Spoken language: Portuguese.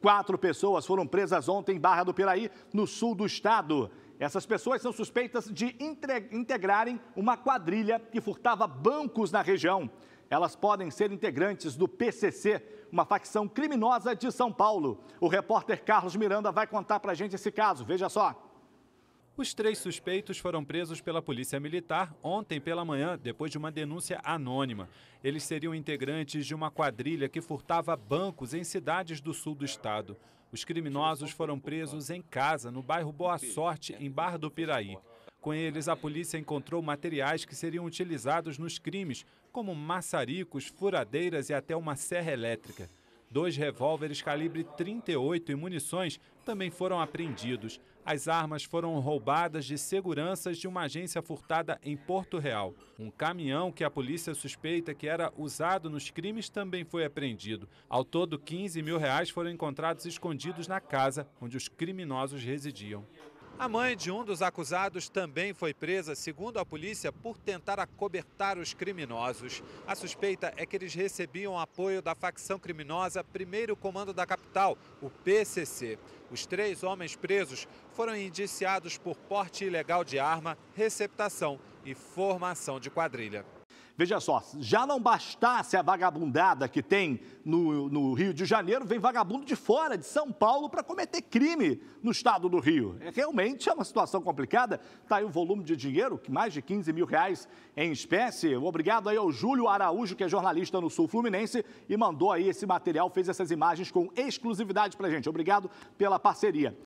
Quatro pessoas foram presas ontem em Barra do Piraí, no sul do estado. Essas pessoas são suspeitas de integrarem uma quadrilha que furtava bancos na região. Elas podem ser integrantes do PCC, uma facção criminosa de São Paulo. O repórter Carlos Miranda vai contar para a gente esse caso. Veja só. Os três suspeitos foram presos pela Polícia Militar ontem pela manhã, depois de uma denúncia anônima. Eles seriam integrantes de uma quadrilha que furtava bancos em cidades do sul do estado. Os criminosos foram presos em casa, no bairro Boa Sorte, em Barra do Piraí. Com eles, a polícia encontrou materiais que seriam utilizados nos crimes, como maçaricos, furadeiras e até uma serra elétrica. Dois revólveres calibre 38 e munições também foram apreendidos. As armas foram roubadas de seguranças de uma agência furtada em Porto Real. Um caminhão que a polícia suspeita que era usado nos crimes também foi apreendido. Ao todo, 15 mil reais foram encontrados escondidos na casa onde os criminosos residiam. A mãe de um dos acusados também foi presa, segundo a polícia, por tentar acobertar os criminosos. A suspeita é que eles recebiam apoio da facção criminosa Primeiro Comando da Capital, o PCC. Os três homens presos foram indiciados por porte ilegal de arma, receptação e formação de quadrilha. Veja só, já não bastasse a vagabundada que tem no, no Rio de Janeiro, vem vagabundo de fora, de São Paulo, para cometer crime no estado do Rio. É, realmente é uma situação complicada. Está aí o volume de dinheiro, mais de 15 mil reais em espécie. Obrigado aí ao Júlio Araújo, que é jornalista no Sul Fluminense, e mandou aí esse material, fez essas imagens com exclusividade para a gente. Obrigado pela parceria.